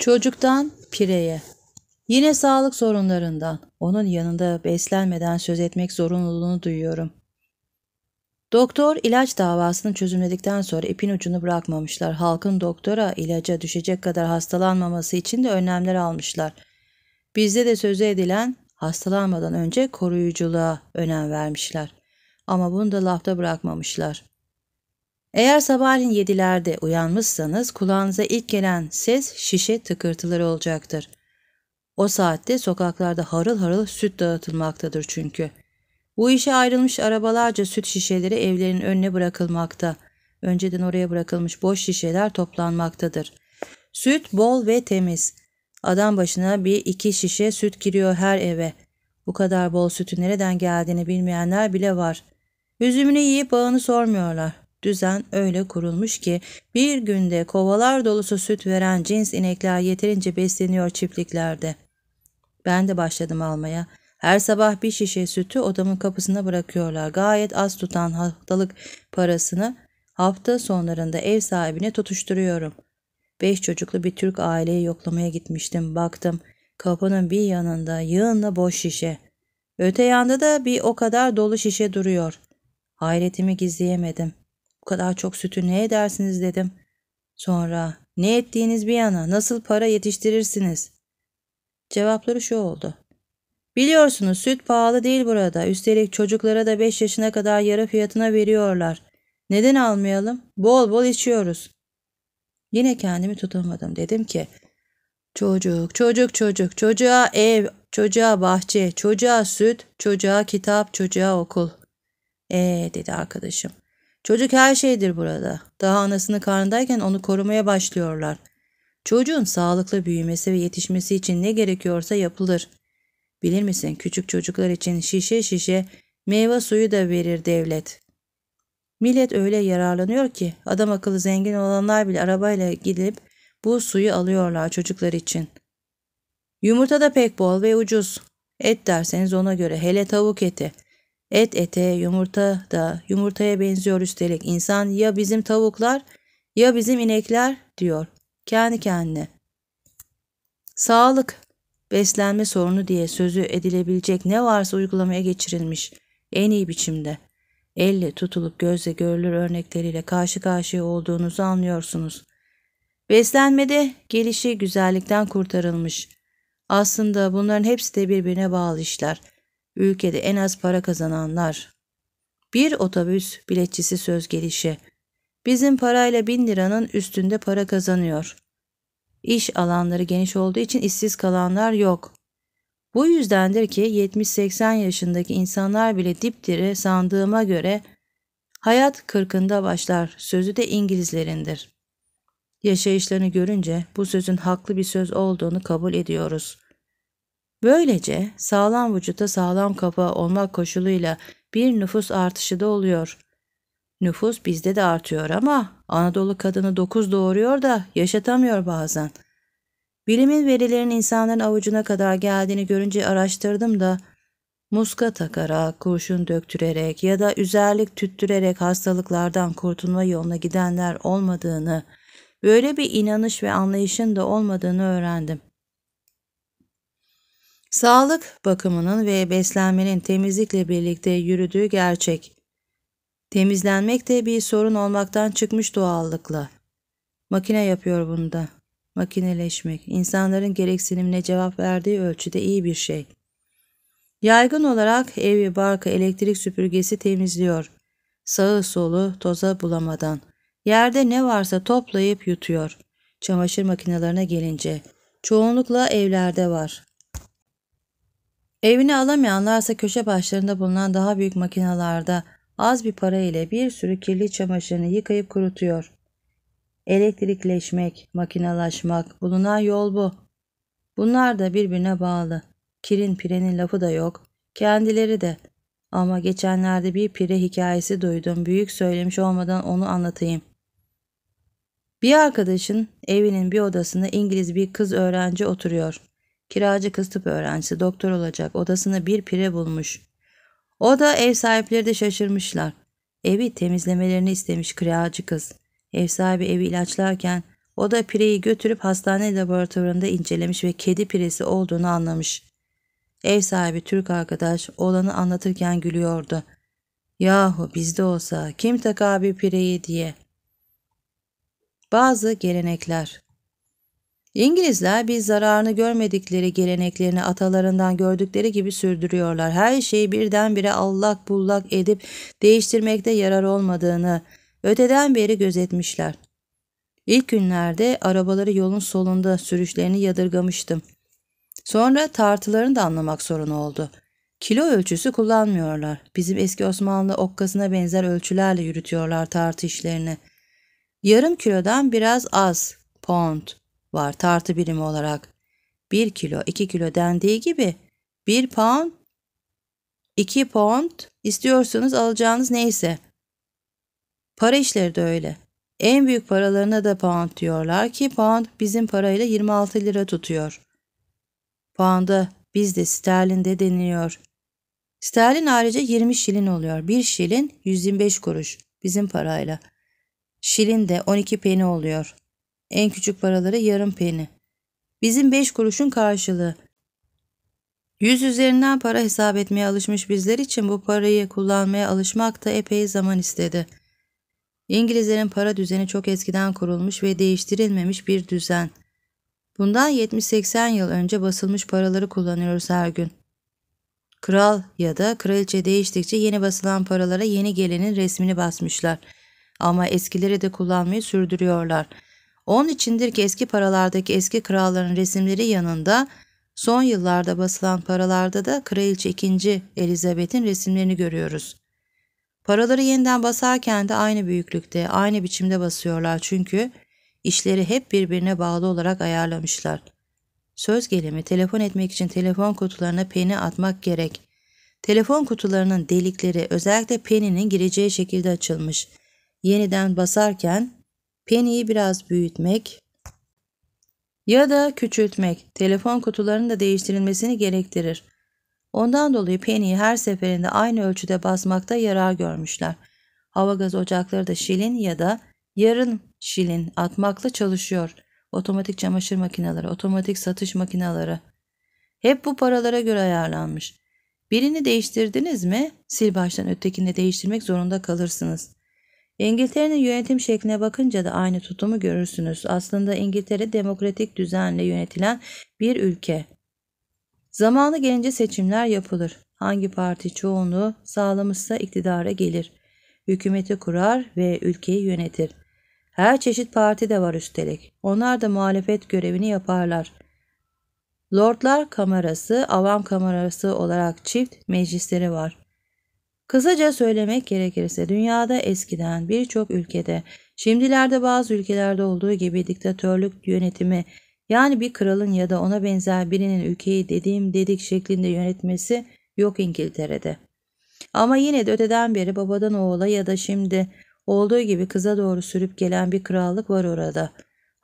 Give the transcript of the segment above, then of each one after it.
Çocuktan pireye. Yine sağlık sorunlarından, onun yanında beslenmeden söz etmek zorunluluğunu duyuyorum. Doktor ilaç davasını çözümledikten sonra ipin ucunu bırakmamışlar. Halkın doktora ilaca düşecek kadar hastalanmaması için de önlemler almışlar. Bizde de sözü edilen hastalanmadan önce koruyuculuğa önem vermişler. Ama bunu da lafta bırakmamışlar. Eğer sabahleyin yedilerde uyanmışsanız kulağınıza ilk gelen ses şişe tıkırtıları olacaktır. O saatte sokaklarda harıl harıl süt dağıtılmaktadır çünkü. Bu işe ayrılmış arabalarca süt şişeleri evlerin önüne bırakılmakta. Önceden oraya bırakılmış boş şişeler toplanmaktadır. Süt bol ve temiz. Adam başına bir iki şişe süt giriyor her eve. Bu kadar bol sütün nereden geldiğini bilmeyenler bile var. Üzümünü yiyip bağını sormuyorlar düzen öyle kurulmuş ki bir günde kovalar dolusu süt veren cins inekler yeterince besleniyor çiftliklerde. Ben de başladım almaya. Her sabah bir şişe sütü odamın kapısına bırakıyorlar. Gayet az tutan haftalık parasını hafta sonlarında ev sahibine tutuşturuyorum. Beş çocuklu bir Türk aileyi yoklamaya gitmiştim. Baktım kapının bir yanında yığınla boş şişe. Öte yanda da bir o kadar dolu şişe duruyor. Hayretimi gizleyemedim. Bu kadar çok sütü ne edersiniz dedim. Sonra ne ettiğiniz bir yana nasıl para yetiştirirsiniz? Cevapları şu oldu. Biliyorsunuz süt pahalı değil burada. Üstelik çocuklara da 5 yaşına kadar yarı fiyatına veriyorlar. Neden almayalım? Bol bol içiyoruz. Yine kendimi tutamadım. Dedim ki çocuk, çocuk, çocuk, çocuğa ev, çocuğa bahçe, çocuğa süt, çocuğa kitap, çocuğa okul. Ee dedi arkadaşım. Çocuk her şeydir burada. Daha anasını karnındayken onu korumaya başlıyorlar. Çocuğun sağlıklı büyümesi ve yetişmesi için ne gerekiyorsa yapılır. Bilir misin küçük çocuklar için şişe şişe meyve suyu da verir devlet. Millet öyle yararlanıyor ki adam akıllı zengin olanlar bile arabayla gidip bu suyu alıyorlar çocuklar için. Yumurta da pek bol ve ucuz. Et derseniz ona göre hele tavuk eti. Et ete, yumurta da yumurtaya benziyor üstelik. İnsan ya bizim tavuklar ya bizim inekler diyor. Kendi kendine. Sağlık, beslenme sorunu diye sözü edilebilecek ne varsa uygulamaya geçirilmiş en iyi biçimde. Elle tutulup gözle görülür örnekleriyle karşı karşıya olduğunuzu anlıyorsunuz. Beslenmede gelişi güzellikten kurtarılmış. Aslında bunların hepsi de birbirine bağlı işler.'' Ülkede en az para kazananlar. Bir otobüs biletçisi söz gelişi. Bizim parayla bin liranın üstünde para kazanıyor. İş alanları geniş olduğu için işsiz kalanlar yok. Bu yüzdendir ki 70-80 yaşındaki insanlar bile dipdiri sandığıma göre hayat kırkında başlar sözü de İngilizlerindir. Yaşayışlarını görünce bu sözün haklı bir söz olduğunu kabul ediyoruz.'' Böylece sağlam vücuta sağlam kafa olmak koşuluyla bir nüfus artışı da oluyor. Nüfus bizde de artıyor ama Anadolu kadını dokuz doğuruyor da yaşatamıyor bazen. Bilimin verilerin insanların avucuna kadar geldiğini görünce araştırdım da muska takarak, kurşun döktürerek ya da üzerlik tüttürerek hastalıklardan kurtulma yoluna gidenler olmadığını, böyle bir inanış ve anlayışın da olmadığını öğrendim. Sağlık bakımının ve beslenmenin temizlikle birlikte yürüdüğü gerçek. Temizlenmek de bir sorun olmaktan çıkmış doğallıkla. Makine yapıyor bunu da. Makineleşmek, insanların gereksinimine cevap verdiği ölçüde iyi bir şey. Yaygın olarak evi, barkı, elektrik süpürgesi temizliyor. Sağı solu toza bulamadan. Yerde ne varsa toplayıp yutuyor. Çamaşır makinelerine gelince. Çoğunlukla evlerde var. Evini alamayanlarsa köşe başlarında bulunan daha büyük makinalarda az bir para ile bir sürü kirli çamaşırını yıkayıp kurutuyor. Elektrikleşmek, makinalaşmak, bulunan yol bu. Bunlar da birbirine bağlı. Kirin pirenin lafı da yok, kendileri de. Ama geçenlerde bir pire hikayesi duydum, büyük söylemiş olmadan onu anlatayım. Bir arkadaşın evinin bir odasında İngiliz bir kız öğrenci oturuyor. Kiracı kız tıp öğrencisi doktor olacak odasını bir pire bulmuş. O da ev sahipleri de şaşırmışlar. Evi temizlemelerini istemiş kiracı kız. Ev sahibi evi ilaçlarken o da pireyi götürüp hastane laboratuvarında incelemiş ve kedi piresi olduğunu anlamış. Ev sahibi Türk arkadaş olanı anlatırken gülüyordu. Yahu bizde olsa kim tak pireyi diye. Bazı gelenekler İngilizler bir zararını görmedikleri geleneklerini atalarından gördükleri gibi sürdürüyorlar. Her şeyi birdenbire allak bullak edip değiştirmekte yarar olmadığını öteden beri gözetmişler. İlk günlerde arabaları yolun solunda sürüşlerini yadırgamıştım. Sonra tartılarını da anlamak sorun oldu. Kilo ölçüsü kullanmıyorlar. Bizim eski Osmanlı okkasına benzer ölçülerle yürütüyorlar tartı işlerini. Yarım kilodan biraz az, pound, var tartı birimi olarak. 1 kilo 2 kilo dendiği gibi 1 pound 2 pound istiyorsanız alacağınız neyse. Para işleri de öyle. En büyük paralarına da pound diyorlar ki pound bizim parayla 26 lira tutuyor. Pound'a bizde sterlinde deniliyor. Sterlin ayrıca 20 şilin oluyor. 1 şilin 125 kuruş bizim parayla. Şilin de 12 peni oluyor. En küçük paraları yarım peni. Bizim beş kuruşun karşılığı. Yüz üzerinden para hesap etmeye alışmış bizler için bu parayı kullanmaya alışmak da epey zaman istedi. İngilizlerin para düzeni çok eskiden kurulmuş ve değiştirilmemiş bir düzen. Bundan 70-80 yıl önce basılmış paraları kullanıyoruz her gün. Kral ya da kraliçe değiştikçe yeni basılan paralara yeni gelenin resmini basmışlar. Ama eskileri de kullanmayı sürdürüyorlar.'' Onun içindir ki eski paralardaki eski kralların resimleri yanında son yıllarda basılan paralarda da Kraliçe 2. Elizabeth'in resimlerini görüyoruz. Paraları yeniden basarken de aynı büyüklükte, aynı biçimde basıyorlar çünkü işleri hep birbirine bağlı olarak ayarlamışlar. Söz gelimi telefon etmek için telefon kutularına peni atmak gerek. Telefon kutularının delikleri özellikle peninin gireceği şekilde açılmış. Yeniden basarken Peniyi biraz büyütmek ya da küçültmek telefon kutularının da değiştirilmesini gerektirir. Ondan dolayı peniyi her seferinde aynı ölçüde basmakta yarar görmüşler. Hava gaz ocakları da şilin ya da yarın şilin atmakla çalışıyor. Otomatik çamaşır makineleri, otomatik satış makineleri. Hep bu paralara göre ayarlanmış. Birini değiştirdiniz mi sil baştan ötekini değiştirmek zorunda kalırsınız. İngiltere'nin yönetim şekline bakınca da aynı tutumu görürsünüz. Aslında İngiltere demokratik düzenle yönetilen bir ülke. Zamanı gelince seçimler yapılır. Hangi parti çoğunluğu sağlamışsa iktidara gelir. Hükümeti kurar ve ülkeyi yönetir. Her çeşit parti de var üstelik. Onlar da muhalefet görevini yaparlar. Lordlar Kamerası, Avam Kamerası olarak çift meclisleri var. Kısaca söylemek gerekirse dünyada eskiden birçok ülkede, şimdilerde bazı ülkelerde olduğu gibi diktatörlük yönetimi yani bir kralın ya da ona benzer birinin ülkeyi dediğim dedik şeklinde yönetmesi yok İngiltere'de. Ama yine de öteden beri babadan oğula ya da şimdi olduğu gibi kıza doğru sürüp gelen bir krallık var orada.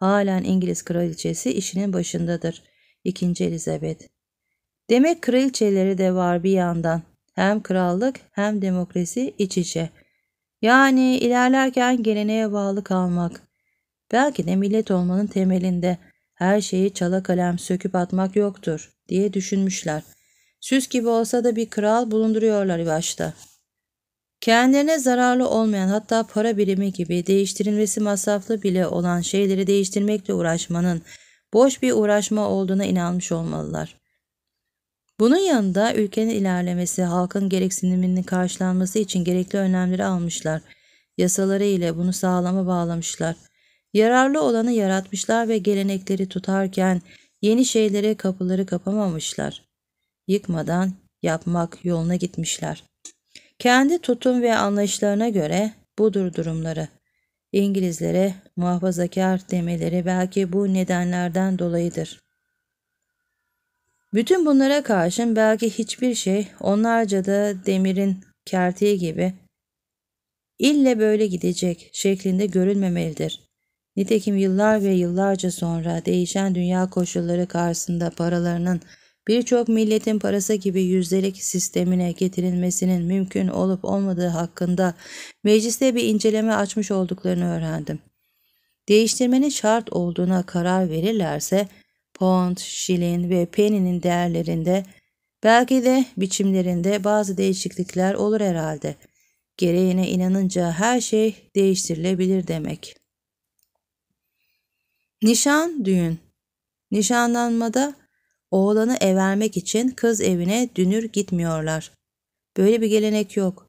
Halen İngiliz kraliçesi işinin başındadır. 2. Elizabeth Demek kraliçeleri de var bir yandan. Hem krallık hem demokrasi iç içe. Yani ilerlerken geleneğe bağlı kalmak. Belki de millet olmanın temelinde her şeyi çala kalem söküp atmak yoktur diye düşünmüşler. Süs gibi olsa da bir kral bulunduruyorlar başta. Kendilerine zararlı olmayan hatta para birimi gibi değiştirilmesi masraflı bile olan şeyleri değiştirmekle uğraşmanın boş bir uğraşma olduğuna inanmış olmalılar. Bunun yanında ülkenin ilerlemesi, halkın gereksiniminin karşılanması için gerekli önlemleri almışlar. Yasaları ile bunu sağlama bağlamışlar. Yararlı olanı yaratmışlar ve gelenekleri tutarken yeni şeylere kapıları kapamamışlar. Yıkmadan yapmak yoluna gitmişler. Kendi tutum ve anlayışlarına göre budur durumları. İngilizlere muhafazakar demeleri belki bu nedenlerden dolayıdır. Bütün bunlara karşın belki hiçbir şey onlarca da demirin kertiği gibi ille böyle gidecek şeklinde görülmemelidir. Nitekim yıllar ve yıllarca sonra değişen dünya koşulları karşısında paralarının birçok milletin parası gibi yüzdelik sistemine getirilmesinin mümkün olup olmadığı hakkında mecliste bir inceleme açmış olduklarını öğrendim. Değiştirmenin şart olduğuna karar verirlerse pond, şilin ve peninin değerlerinde belki de biçimlerinde bazı değişiklikler olur herhalde. Gereğine inanınca her şey değiştirilebilir demek. Nişan düğün. Nişanlanmada oğlanı evermek için kız evine dünür gitmiyorlar. Böyle bir gelenek yok.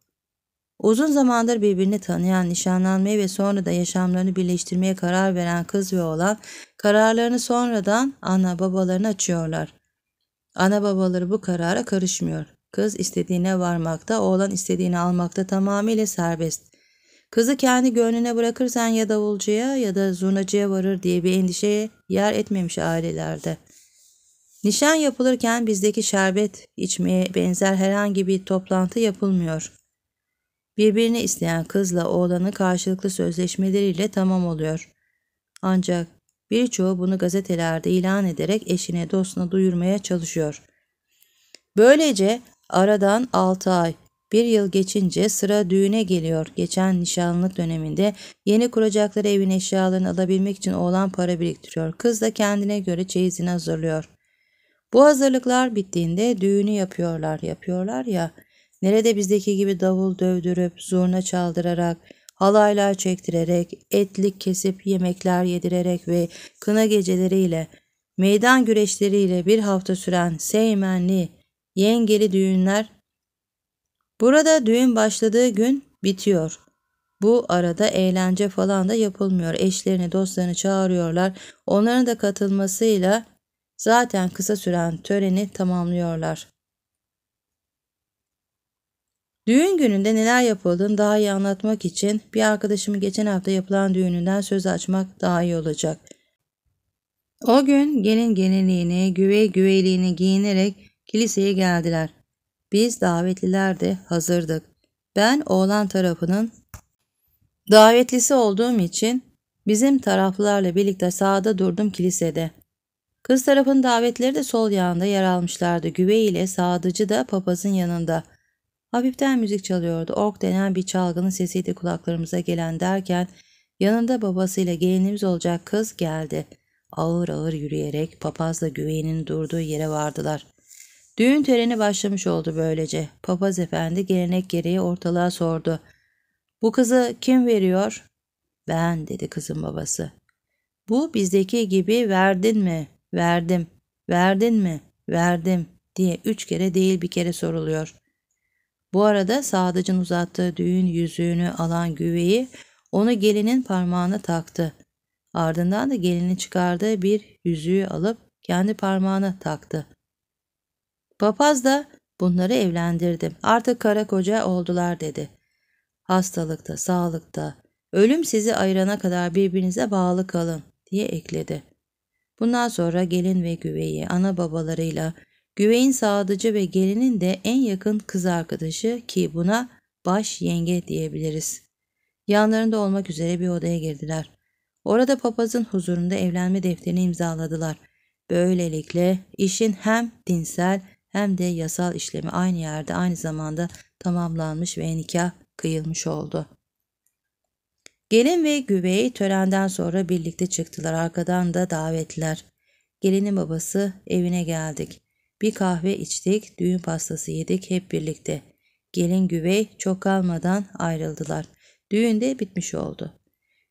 Uzun zamandır birbirini tanıyan, nişanlanmaya ve sonra da yaşamlarını birleştirmeye karar veren kız ve oğlan kararlarını sonradan ana babalarına açıyorlar. Ana babaları bu karara karışmıyor. Kız istediğine varmakta, oğlan istediğini almakta tamamıyla serbest. Kızı kendi gönlüne bırakırsan ya davulcuya ya da zurnacıya varır diye bir endişeye yer etmemiş ailelerde. Nişan yapılırken bizdeki şerbet içmeye benzer herhangi bir toplantı yapılmıyor.'' Birbirini isteyen kızla oğlanın karşılıklı sözleşmeleriyle tamam oluyor. Ancak birçoğu bunu gazetelerde ilan ederek eşine dostuna duyurmaya çalışıyor. Böylece aradan 6 ay, bir yıl geçince sıra düğüne geliyor. Geçen nişanlık döneminde yeni kuracakları evin eşyalarını alabilmek için oğlan para biriktiriyor. Kız da kendine göre çeyizini hazırlıyor. Bu hazırlıklar bittiğinde düğünü yapıyorlar. Yapıyorlar ya Nerede bizdeki gibi davul dövdürüp, zurna çaldırarak, halaylar çektirerek, etlik kesip yemekler yedirerek ve kına geceleriyle, meydan güreşleriyle bir hafta süren seymenli, yengeli düğünler burada düğün başladığı gün bitiyor. Bu arada eğlence falan da yapılmıyor. Eşlerini, dostlarını çağırıyorlar. Onların da katılmasıyla zaten kısa süren töreni tamamlıyorlar. Düğün gününde neler yapıldığını daha iyi anlatmak için bir arkadaşımın geçen hafta yapılan düğününden söz açmak daha iyi olacak. O gün gelin gelinliğini, güvey güveyliğini giyinerek kiliseye geldiler. Biz davetliler de hazırdık. Ben oğlan tarafının davetlisi olduğum için bizim taraflarla birlikte sağda durdum kilisede. Kız tarafın davetleri de sol yanında yer almışlardı. Güvey ile sağdıcı da papazın yanında.'' Hafiften müzik çalıyordu. Ork denen bir çalgının sesiydi kulaklarımıza gelen derken yanında babasıyla gelinimiz olacak kız geldi. Ağır ağır yürüyerek papazla güveğinin durduğu yere vardılar. Düğün töreni başlamış oldu böylece. Papaz efendi gelenek gereği ortalığa sordu. Bu kızı kim veriyor? Ben dedi kızın babası. Bu bizdeki gibi verdin mi? Verdim. Verdin mi? Verdim diye üç kere değil bir kere soruluyor.'' Bu arada Sadıç'ın uzattığı düğün yüzüğünü alan güveyi onu gelinin parmağına taktı. Ardından da gelinin çıkardığı bir yüzüğü alıp kendi parmağına taktı. Papaz da bunları evlendirdim. Artık kara koca oldular dedi. Hastalıkta, sağlıkta, ölüm sizi ayırana kadar birbirinize bağlı kalın diye ekledi. Bundan sonra gelin ve güveyi ana babalarıyla Güveyin sağdıcı ve gelinin de en yakın kız arkadaşı ki buna baş yenge diyebiliriz. Yanlarında olmak üzere bir odaya girdiler. Orada papazın huzurunda evlenme defterini imzaladılar. Böylelikle işin hem dinsel hem de yasal işlemi aynı yerde aynı zamanda tamamlanmış ve nikah kıyılmış oldu. Gelin ve güvey törenden sonra birlikte çıktılar. Arkadan da davetliler. Gelinin babası evine geldik. Bir kahve içtik, düğün pastası yedik hep birlikte. Gelin güvey çok kalmadan ayrıldılar. Düğün de bitmiş oldu.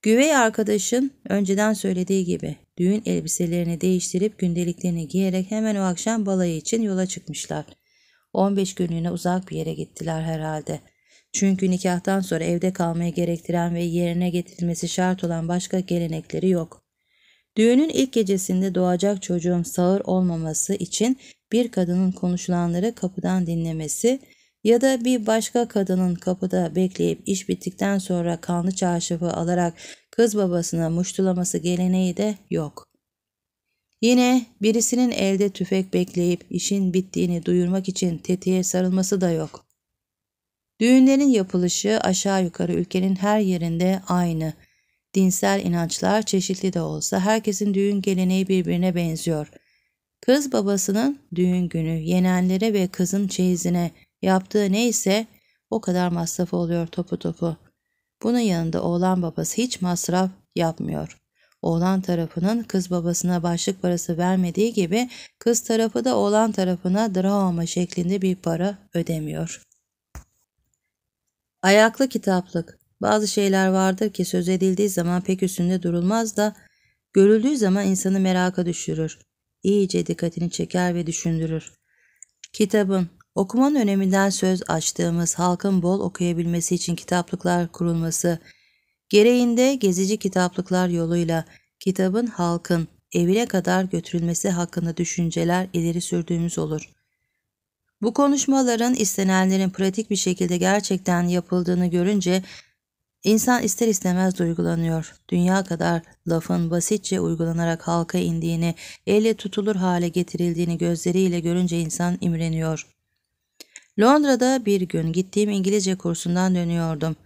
Güvey arkadaşın önceden söylediği gibi düğün elbiselerini değiştirip gündeliklerini giyerek hemen o akşam balayı için yola çıkmışlar. 15 günlüğüne uzak bir yere gittiler herhalde. Çünkü nikahtan sonra evde kalmayı gerektiren ve yerine getirilmesi şart olan başka gelenekleri yok. Düğünün ilk gecesinde doğacak çocuğun sağır olmaması için bir kadının konuşulanları kapıdan dinlemesi ya da bir başka kadının kapıda bekleyip iş bittikten sonra kanlı çarşafı alarak kız babasına muştulaması geleneği de yok. Yine birisinin elde tüfek bekleyip işin bittiğini duyurmak için tetiğe sarılması da yok. Düğünlerin yapılışı aşağı yukarı ülkenin her yerinde aynı. Dinsel inançlar çeşitli de olsa herkesin düğün geleneği birbirine benziyor.'' Kız babasının düğün günü yenenlere ve kızın çeyizine yaptığı neyse o kadar masraf oluyor topu topu. Bunun yanında oğlan babası hiç masraf yapmıyor. Oğlan tarafının kız babasına başlık parası vermediği gibi kız tarafı da oğlan tarafına drama şeklinde bir para ödemiyor. Ayaklı kitaplık. Bazı şeyler vardır ki söz edildiği zaman pek üstünde durulmaz da görüldüğü zaman insanı meraka düşürür iyice dikkatini çeker ve düşündürür. Kitabın, okumanın öneminden söz açtığımız halkın bol okuyabilmesi için kitaplıklar kurulması, gereğinde gezici kitaplıklar yoluyla kitabın halkın evine kadar götürülmesi hakkında düşünceler ileri sürdüğümüz olur. Bu konuşmaların istenenlerin pratik bir şekilde gerçekten yapıldığını görünce İnsan ister istemez duygulanıyor. Dünya kadar lafın basitçe uygulanarak halka indiğini, elle tutulur hale getirildiğini gözleriyle görünce insan imreniyor. Londra'da bir gün gittiğim İngilizce kursundan dönüyordum.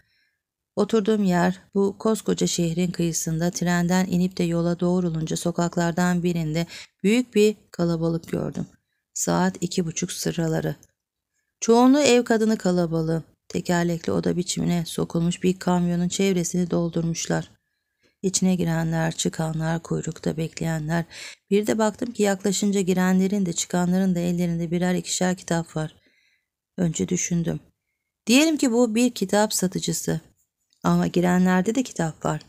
Oturduğum yer bu koskoca şehrin kıyısında trenden inip de yola doğrulunca sokaklardan birinde büyük bir kalabalık gördüm. Saat iki buçuk sıraları. Çoğunluğu ev kadını kalabalığı. Tekerlekli oda biçimine sokulmuş bir kamyonun çevresini doldurmuşlar. İçine girenler, çıkanlar, kuyrukta bekleyenler. Bir de baktım ki yaklaşınca girenlerin de çıkanların da ellerinde birer ikişer kitap var. Önce düşündüm. Diyelim ki bu bir kitap satıcısı. Ama girenlerde de kitap var.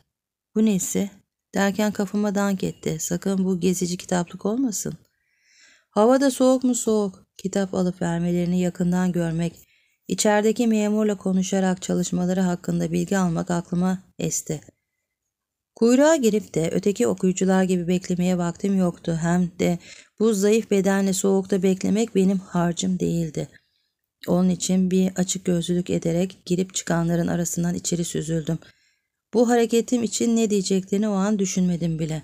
Bu nesi? Derken kafama dank etti. Sakın bu gezici kitaplık olmasın. Hava da soğuk mu soğuk. Kitap alıp vermelerini yakından görmek, İçerideki memurla konuşarak çalışmaları hakkında bilgi almak aklıma esti. Kuyruğa girip de öteki okuyucular gibi beklemeye vaktim yoktu. Hem de bu zayıf bedenle soğukta beklemek benim harcım değildi. Onun için bir açık gözlülük ederek girip çıkanların arasından içeri süzüldüm. Bu hareketim için ne diyeceklerini o an düşünmedim bile.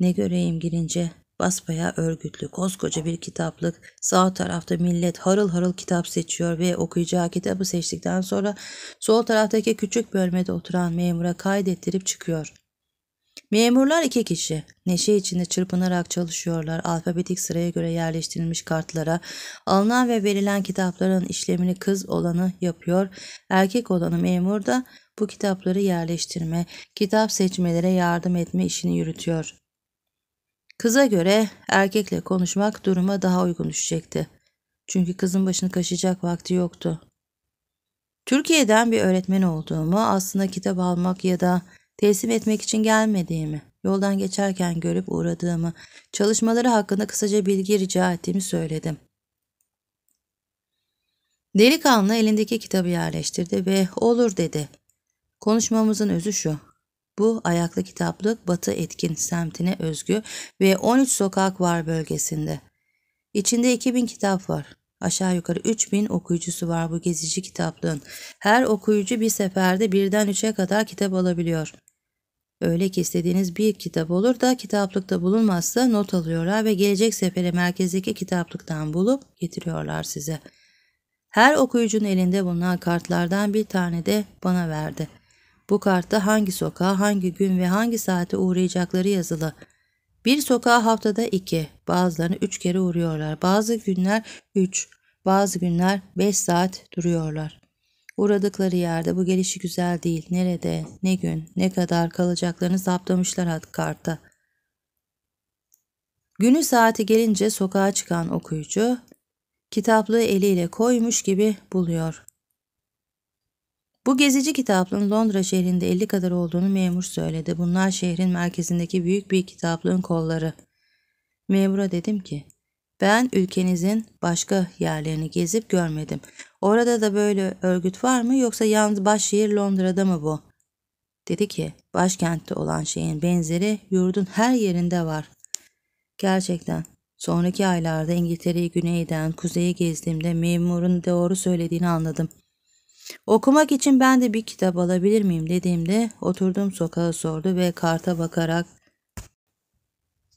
Ne göreyim girince basbaya örgütlü koskoca bir kitaplık. Sağ tarafta millet harıl harıl kitap seçiyor ve okuyacağı kitabı seçtikten sonra sol taraftaki küçük bölmede oturan memura kaydettirip çıkıyor. Memurlar iki kişi. Neşe içinde çırpınarak çalışıyorlar. Alfabetik sıraya göre yerleştirilmiş kartlara alınan ve verilen kitapların işlemini kız olanı yapıyor. Erkek olanı memur da bu kitapları yerleştirme, kitap seçmelere yardım etme işini yürütüyor. Kıza göre erkekle konuşmak duruma daha uygun düşecekti. Çünkü kızın başını kaşıyacak vakti yoktu. Türkiye'den bir öğretmen olduğumu, aslında kitap almak ya da teslim etmek için gelmediğimi, yoldan geçerken görüp uğradığımı, çalışmaları hakkında kısaca bilgi rica ettiğimi söyledim. Delikanlı elindeki kitabı yerleştirdi ve olur dedi. Konuşmamızın özü şu. Bu ayaklı kitaplık Batı Etkin semtine özgü ve 13 sokak var bölgesinde. İçinde 2000 kitap var. Aşağı yukarı 3000 okuyucusu var bu gezici kitaplığın. Her okuyucu bir seferde birden üçe kadar kitap alabiliyor. Öyle ki istediğiniz bir kitap olur da kitaplıkta bulunmazsa not alıyorlar ve gelecek sefere merkezdeki kitaplıktan bulup getiriyorlar size. Her okuyucunun elinde bulunan kartlardan bir tane de bana verdi.'' Bu kartta hangi sokağa, hangi gün ve hangi saate uğrayacakları yazılı. Bir sokağa haftada iki, bazılarını üç kere uğruyorlar. Bazı günler üç, bazı günler beş saat duruyorlar. Uğradıkları yerde bu gelişi güzel değil. Nerede, ne gün, ne kadar kalacaklarını saptamışlar kartta. Günü saati gelince sokağa çıkan okuyucu kitaplığı eliyle koymuş gibi buluyor. Bu gezici kitaplığın Londra şehrinde 50 kadar olduğunu memur söyledi. Bunlar şehrin merkezindeki büyük bir kitaplığın kolları. Memura dedim ki, ben ülkenizin başka yerlerini gezip görmedim. Orada da böyle örgüt var mı yoksa yalnız baş şehir Londra'da mı bu? Dedi ki, başkentte olan şeyin benzeri yurdun her yerinde var. Gerçekten Sonraki aylarda İngiltere'yi güneyden kuzeye gezdiğimde memurun doğru söylediğini anladım. Okumak için ben de bir kitap alabilir miyim dediğimde oturduğum sokağı sordu ve karta bakarak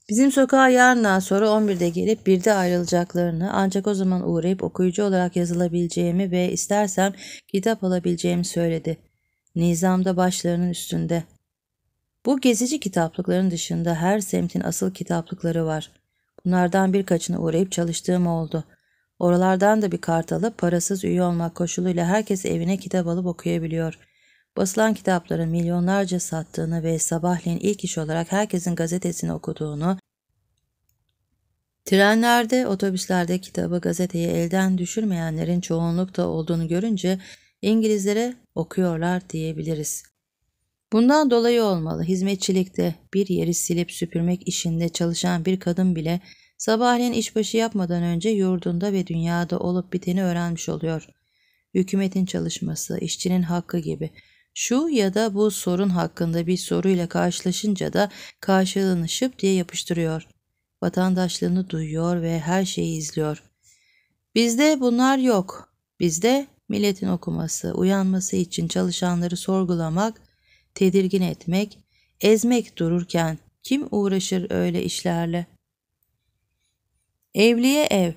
Bizim sokağa yarından sonra 11'de gelip 1'de ayrılacaklarını ancak o zaman uğrayıp okuyucu olarak yazılabileceğimi ve istersem kitap alabileceğimi söyledi. Nizamda başlarının üstünde. Bu gezici kitaplıkların dışında her semtin asıl kitaplıkları var. Bunlardan birkaçına uğrayıp çalıştığım oldu. Oralardan da bir kart alıp parasız üye olmak koşuluyla herkes evine kitap alıp okuyabiliyor. Basılan kitapların milyonlarca sattığını ve sabahleyin ilk iş olarak herkesin gazetesini okuduğunu, trenlerde, otobüslerde kitabı, gazeteyi elden düşürmeyenlerin çoğunlukta olduğunu görünce İngilizlere okuyorlar diyebiliriz. Bundan dolayı olmalı hizmetçilikte bir yeri silip süpürmek işinde çalışan bir kadın bile Sabahleyin işbaşı yapmadan önce yurdunda ve dünyada olup biteni öğrenmiş oluyor. Hükümetin çalışması, işçinin hakkı gibi. Şu ya da bu sorun hakkında bir soruyla karşılaşınca da karşılığını şıp diye yapıştırıyor. Vatandaşlığını duyuyor ve her şeyi izliyor. Bizde bunlar yok. Bizde milletin okuması, uyanması için çalışanları sorgulamak, tedirgin etmek, ezmek dururken kim uğraşır öyle işlerle?'' Evliye ev.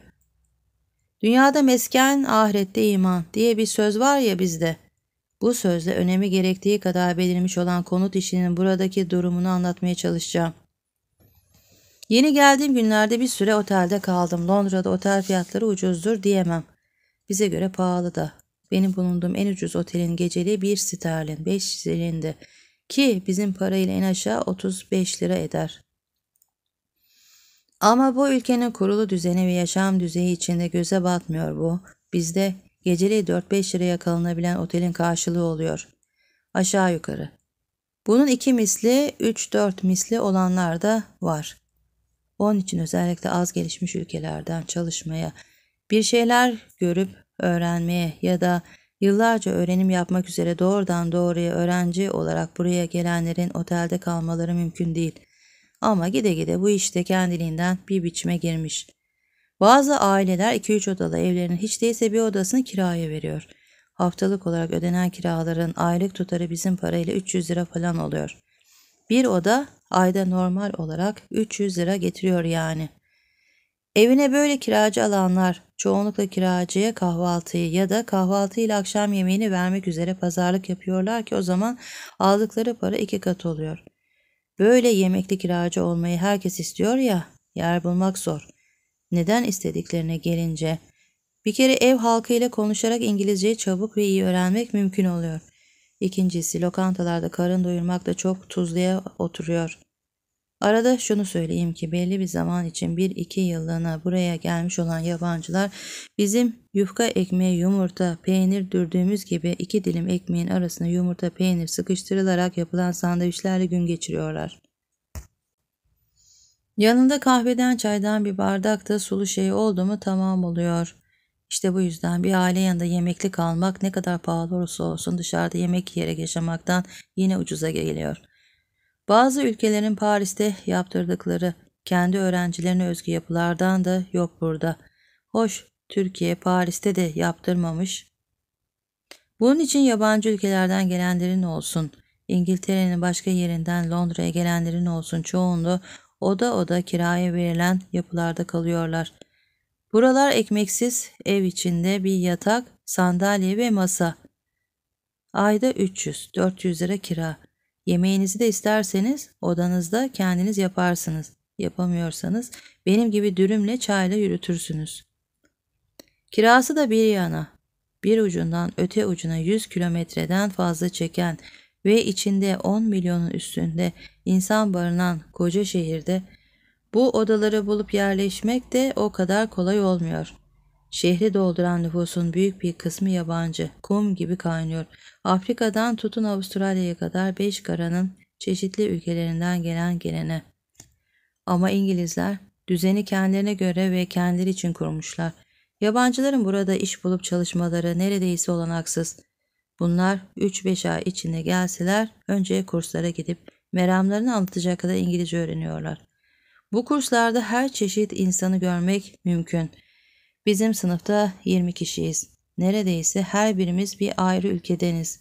Dünyada mesken, ahirette iman diye bir söz var ya bizde. Bu sözde önemi gerektiği kadar belirmiş olan konut işinin buradaki durumunu anlatmaya çalışacağım. Yeni geldiğim günlerde bir süre otelde kaldım. Londra'da otel fiyatları ucuzdur diyemem. Bize göre pahalı da. Benim bulunduğum en ucuz otelin geceliği 1 sterlin, 5 sterlindi. Ki bizim parayla en aşağı 35 lira eder. Ama bu ülkenin kurulu düzeni ve yaşam düzeyi içinde göze batmıyor bu. Bizde geceli 4-5 liraya kalınabilen otelin karşılığı oluyor. Aşağı yukarı. Bunun iki misli, 3-4 misli olanlar da var. Onun için özellikle az gelişmiş ülkelerden çalışmaya, bir şeyler görüp öğrenmeye ya da yıllarca öğrenim yapmak üzere doğrudan doğruya öğrenci olarak buraya gelenlerin otelde kalmaları mümkün değil. Ama gide gide bu işte kendiliğinden bir biçime girmiş. Bazı aileler 2-3 odalı evlerinin hiç değilse bir odasını kiraya veriyor. Haftalık olarak ödenen kiraların aylık tutarı bizim parayla 300 lira falan oluyor. Bir oda ayda normal olarak 300 lira getiriyor yani. Evine böyle kiracı alanlar çoğunlukla kiracıya kahvaltıyı ya da kahvaltı ile akşam yemeğini vermek üzere pazarlık yapıyorlar ki o zaman aldıkları para iki kat oluyor. Böyle yemekli kiracı olmayı herkes istiyor ya, yer bulmak zor. Neden istediklerine gelince, bir kere ev halkı ile konuşarak İngilizceyi çabuk ve iyi öğrenmek mümkün oluyor. İkincisi lokantalarda karın doyurmak da çok tuzluya oturuyor. Arada şunu söyleyeyim ki belli bir zaman için bir iki yıllığına buraya gelmiş olan yabancılar bizim yufka ekmeği yumurta peynir dürdüğümüz gibi iki dilim ekmeğin arasına yumurta peynir sıkıştırılarak yapılan sandviçlerle gün geçiriyorlar. Yanında kahveden çaydan bir bardak da sulu şey oldu mu tamam oluyor. İşte bu yüzden bir aile yanında yemekli kalmak ne kadar pahalı olursa olsun dışarıda yemek yiyerek yaşamaktan yine ucuza geliyor. Bazı ülkelerin Paris'te yaptırdıkları kendi öğrencilerine özgü yapılardan da yok burada. Hoş Türkiye Paris'te de yaptırmamış. Bunun için yabancı ülkelerden gelenlerin olsun, İngiltere'nin başka yerinden Londra'ya gelenlerin olsun çoğunluğu oda oda kiraya verilen yapılarda kalıyorlar. Buralar ekmeksiz, ev içinde bir yatak, sandalye ve masa. Ayda 300-400 lira kira. Yemeğinizi de isterseniz odanızda kendiniz yaparsınız. Yapamıyorsanız benim gibi dürümle çayla yürütürsünüz. Kirası da bir yana. Bir ucundan öte ucuna 100 kilometreden fazla çeken ve içinde 10 milyonun üstünde insan barınan koca şehirde bu odaları bulup yerleşmek de o kadar kolay olmuyor. Şehri dolduran nüfusun büyük bir kısmı yabancı, kum gibi kaynıyor. Afrika'dan tutun Avustralya'ya kadar beş karanın çeşitli ülkelerinden gelen gelene. Ama İngilizler düzeni kendilerine göre ve kendileri için kurmuşlar. Yabancıların burada iş bulup çalışmaları neredeyse olanaksız. Bunlar 3-5 ay içinde gelseler önce kurslara gidip meramlarını anlatacak kadar İngilizce öğreniyorlar. Bu kurslarda her çeşit insanı görmek mümkün.'' Bizim sınıfta 20 kişiyiz. Neredeyse her birimiz bir ayrı ülkedeniz.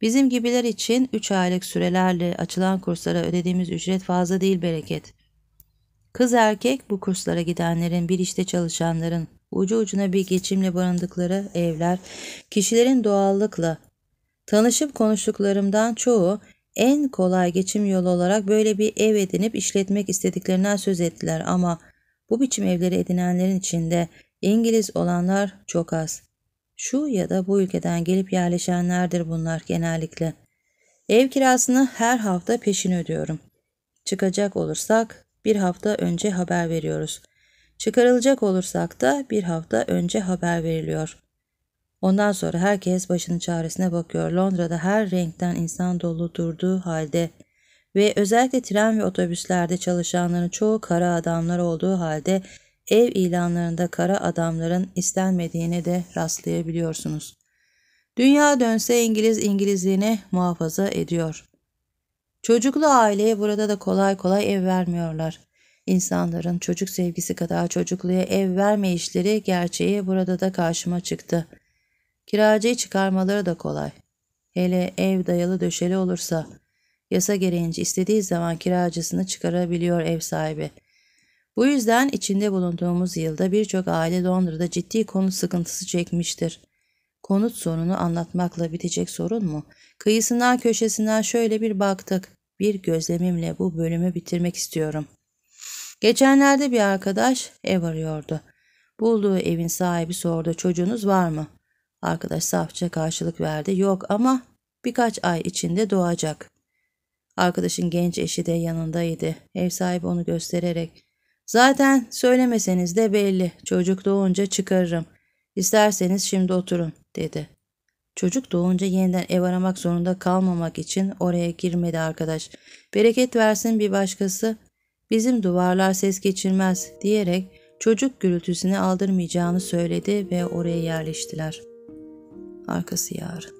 Bizim gibiler için 3 aylık sürelerle açılan kurslara ödediğimiz ücret fazla değil bereket. Kız erkek bu kurslara gidenlerin, bir işte çalışanların, ucu ucuna bir geçimle barındıkları evler, kişilerin doğallıkla tanışıp konuştuklarımdan çoğu en kolay geçim yolu olarak böyle bir ev edinip işletmek istediklerinden söz ettiler ama bu biçim evleri edinenlerin içinde İngiliz olanlar çok az. Şu ya da bu ülkeden gelip yerleşenlerdir bunlar genellikle. Ev kirasını her hafta peşin ödüyorum. Çıkacak olursak bir hafta önce haber veriyoruz. Çıkarılacak olursak da bir hafta önce haber veriliyor. Ondan sonra herkes başının çaresine bakıyor. Londra'da her renkten insan dolu durduğu halde ve özellikle tren ve otobüslerde çalışanların çoğu kara adamlar olduğu halde ev ilanlarında kara adamların istenmediğine de rastlayabiliyorsunuz. Dünya dönse İngiliz İngilizliğini muhafaza ediyor. Çocuklu aileye burada da kolay kolay ev vermiyorlar. İnsanların çocuk sevgisi kadar çocukluya ev verme işleri gerçeği burada da karşıma çıktı. Kiracıyı çıkarmaları da kolay. Hele ev dayalı döşeli olursa yasa gereğince istediği zaman kiracısını çıkarabiliyor ev sahibi.'' Bu yüzden içinde bulunduğumuz yılda birçok aile Londra'da ciddi konut sıkıntısı çekmiştir. Konut sorunu anlatmakla bitecek sorun mu? Kıyısından köşesinden şöyle bir baktık. Bir gözlemimle bu bölümü bitirmek istiyorum. Geçenlerde bir arkadaş ev arıyordu. Bulduğu evin sahibi sordu çocuğunuz var mı? Arkadaş safça karşılık verdi yok ama birkaç ay içinde doğacak. Arkadaşın genç eşi de yanındaydı. Ev sahibi onu göstererek Zaten söylemeseniz de belli. Çocuk doğunca çıkarırım. İsterseniz şimdi oturun dedi. Çocuk doğunca yeniden ev aramak zorunda kalmamak için oraya girmedi arkadaş. Bereket versin bir başkası. Bizim duvarlar ses geçirmez diyerek çocuk gürültüsünü aldırmayacağını söyledi ve oraya yerleştiler. Arkası yarın.